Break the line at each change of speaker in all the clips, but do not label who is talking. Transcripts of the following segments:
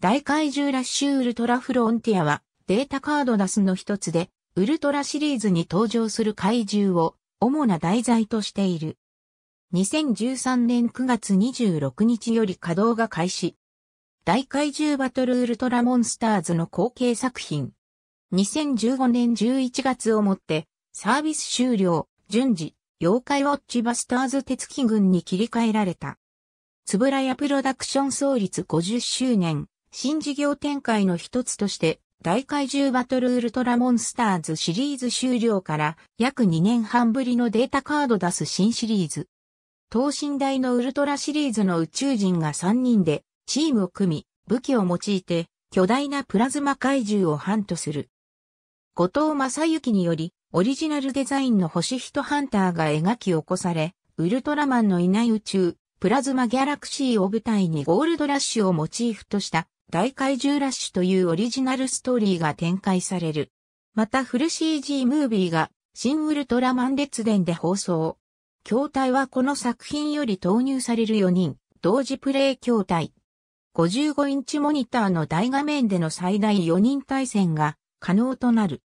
大怪獣ラッシュウルトラフロンティアはデータカードナスの一つで、ウルトラシリーズに登場する怪獣を主な題材としている。2013年9月26日より稼働が開始。大怪獣バトルウルトラモンスターズの後継作品。2015年11月をもってサービス終了、順次、妖怪ウォッチバスターズ手付き軍に切り替えられた。つぶらやプロダクション創立50周年、新事業展開の一つとして、大怪獣バトルウルトラモンスターズシリーズ終了から約2年半ぶりのデータカード出す新シリーズ。等身大のウルトラシリーズの宇宙人が3人でチームを組み、武器を用いて巨大なプラズマ怪獣をハントする。後藤正幸により、オリジナルデザインの星人ハンターが描き起こされ、ウルトラマンのいない宇宙、プラズマギャラクシーを舞台にゴールドラッシュをモチーフとした大怪獣ラッシュというオリジナルストーリーが展開される。またフル CG ムービーが新ウルトラマン列伝で放送。筐体はこの作品より投入される4人、同時プレイ筐体。55インチモニターの大画面での最大4人対戦が可能となる。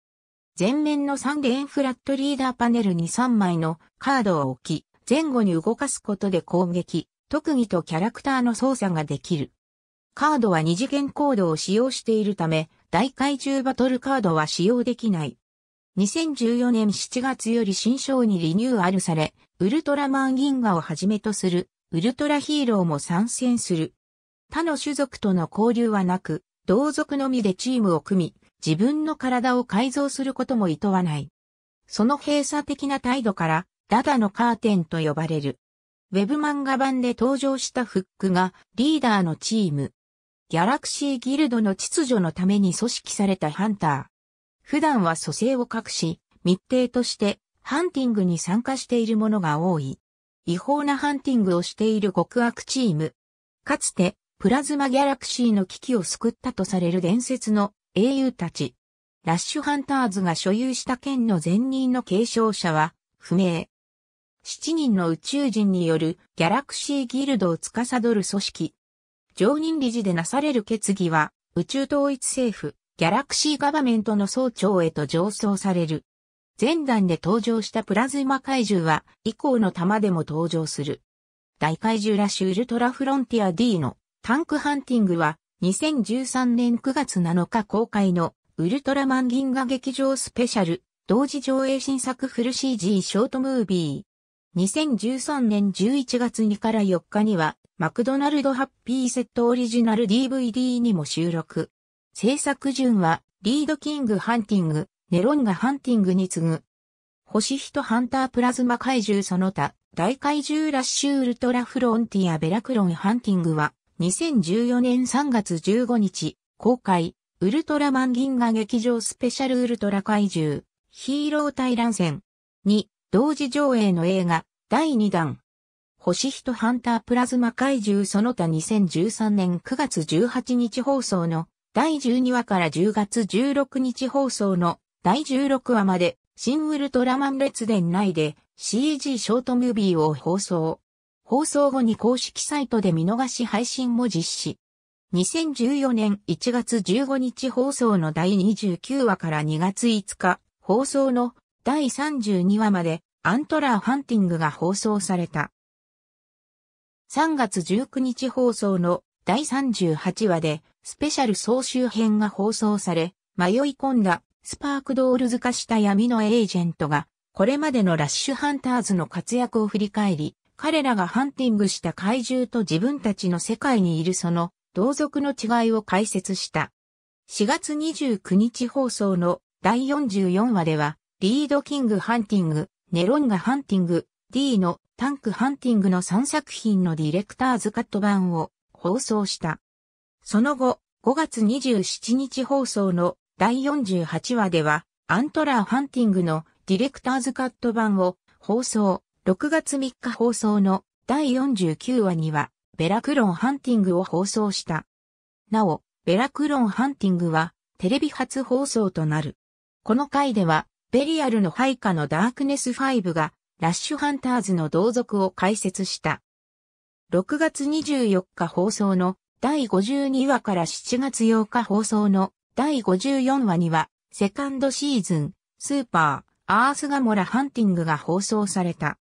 前面の3連フラットリーダーパネルに3枚のカードを置き、前後に動かすことで攻撃、特技とキャラクターの操作ができる。カードは二次元コードを使用しているため、大怪獣バトルカードは使用できない。2014年7月より新章にリニューアルされ、ウルトラマン銀河をはじめとする、ウルトラヒーローも参戦する。他の種族との交流はなく、同族のみでチームを組み、自分の体を改造することも厭わない。その閉鎖的な態度から、ダダのカーテンと呼ばれる。ウェブ漫画版で登場したフックがリーダーのチーム、ギャラクシーギルドの秩序のために組織されたハンター。普段は蘇生を隠し、密偵としてハンティングに参加している者が多い。違法なハンティングをしている極悪チーム。かつて、プラズマギャラクシーの危機を救ったとされる伝説の英雄たち。ラッシュハンターズが所有した剣の前任の継承者は不明。7人の宇宙人によるギャラクシーギルドを司る組織、常任理事でなされる決議は、宇宙統一政府、ギャラクシーガバメントの総長へと上層される。前段で登場したプラズマ怪獣は、以降の玉でも登場する。大怪獣ラッシュウルトラフロンティア D のタンクハンティングは、2013年9月7日公開のウルトラマン銀河劇場スペシャル、同時上映新作フル CG ショートムービー。2013年11月2から4日には、マクドナルドハッピーセットオリジナル DVD にも収録。制作順は、リードキングハンティング、ネロンガハンティングに次ぐ。星人ハンタープラズマ怪獣その他、大怪獣ラッシュウルトラフロンティアベラクロンハンティングは、2014年3月15日、公開、ウルトラマン銀河劇場スペシャルウルトラ怪獣、ヒーロー対乱戦。2、同時上映の映画、第2弾。星人ハンタープラズマ怪獣その他2013年9月18日放送の第12話から10月16日放送の第16話まで新ウルトラマン列伝内で CG ショートムービーを放送。放送後に公式サイトで見逃し配信も実施。2014年1月15日放送の第29話から2月5日放送の第32話までアントラーハンティングが放送された。3月19日放送の第38話でスペシャル総集編が放送され、迷い込んだスパークドールズ化した闇のエージェントが、これまでのラッシュハンターズの活躍を振り返り、彼らがハンティングした怪獣と自分たちの世界にいるその同族の違いを解説した。4月29日放送の第44話では、リードキングハンティング、ネロンガハンティング、D のタンクハンティングの3作品のディレクターズカット版を放送した。その後、5月27日放送の第48話では、アントラーハンティングのディレクターズカット版を放送、6月3日放送の第49話には、ベラクロンハンティングを放送した。なお、ベラクロンハンティングは、テレビ初放送となる。この回では、ベリアルの配下のダークネス5が、ラッシュハンターズの同族を解説した。6月24日放送の第52話から7月8日放送の第54話には、セカンドシーズン、スーパー、アースガモラハンティングが放送された。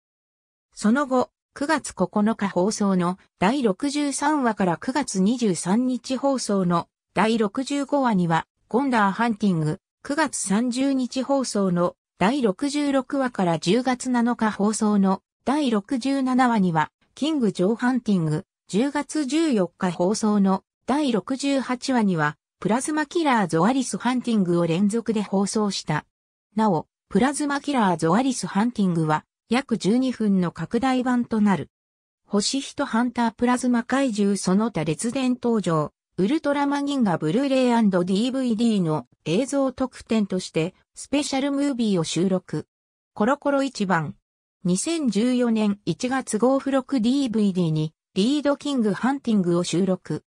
その後、9月9日放送の第63話から9月23日放送の第65話には、ゴンダーハンティング、9月30日放送の第66話から10月7日放送の第67話には、キング・ジョー・ハンティング、10月14日放送の第68話には、プラズマキラー・ゾアリス・ハンティングを連続で放送した。なお、プラズマキラー・ゾアリス・ハンティングは、約12分の拡大版となる。星人ハンタープラズマ怪獣その他列伝登場。ウルトラマギンがブルーレイ &DVD の映像特典としてスペシャルムービーを収録。コロコロ一番。2014年1月号付録 DVD にリードキングハンティングを収録。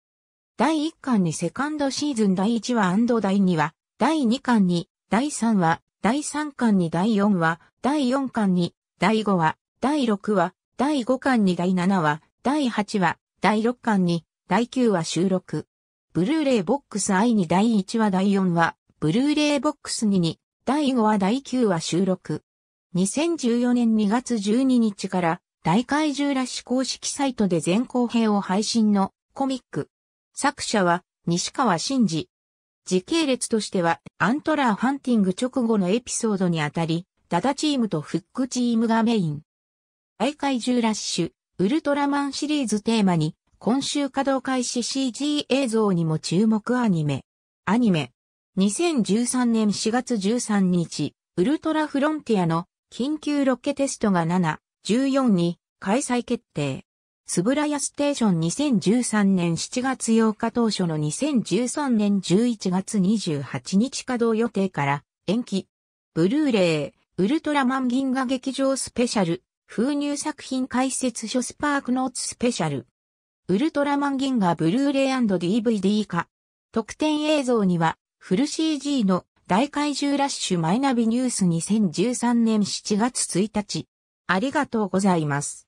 第1巻にセカンドシーズン第1話第2話、第2巻に第3話、第3巻に第4話、第4巻に第5話、第6話、第5巻に第7話、第8話、第6巻に第9話収録。ブルーレイボックス i に第1話第4話、ブルーレイボックス2に、第5話第9話収録。2014年2月12日から、大怪獣らし公式サイトで全公平を配信のコミック。作者は、西川真治。時系列としては、アントラーハンティング直後のエピソードにあたり、ダダチームとフックチームがメイン。大怪獣ラッシュ、ウルトラマンシリーズテーマに、今週稼働開始 CG 映像にも注目アニメ。アニメ。2013年4月13日、ウルトラフロンティアの緊急ロケテストが7、14に開催決定。スブラヤステーション2013年7月8日当初の2013年11月28日稼働予定から延期。ブルーレイ、ウルトラマン銀河劇場スペシャル、封入作品解説書スパークノーツスペシャル。ウルトラマン銀河ブルーレイ &DVD 化。特典映像には、フル CG の大怪獣ラッシュマイナビニュース2013年7月1日。ありがとうございます。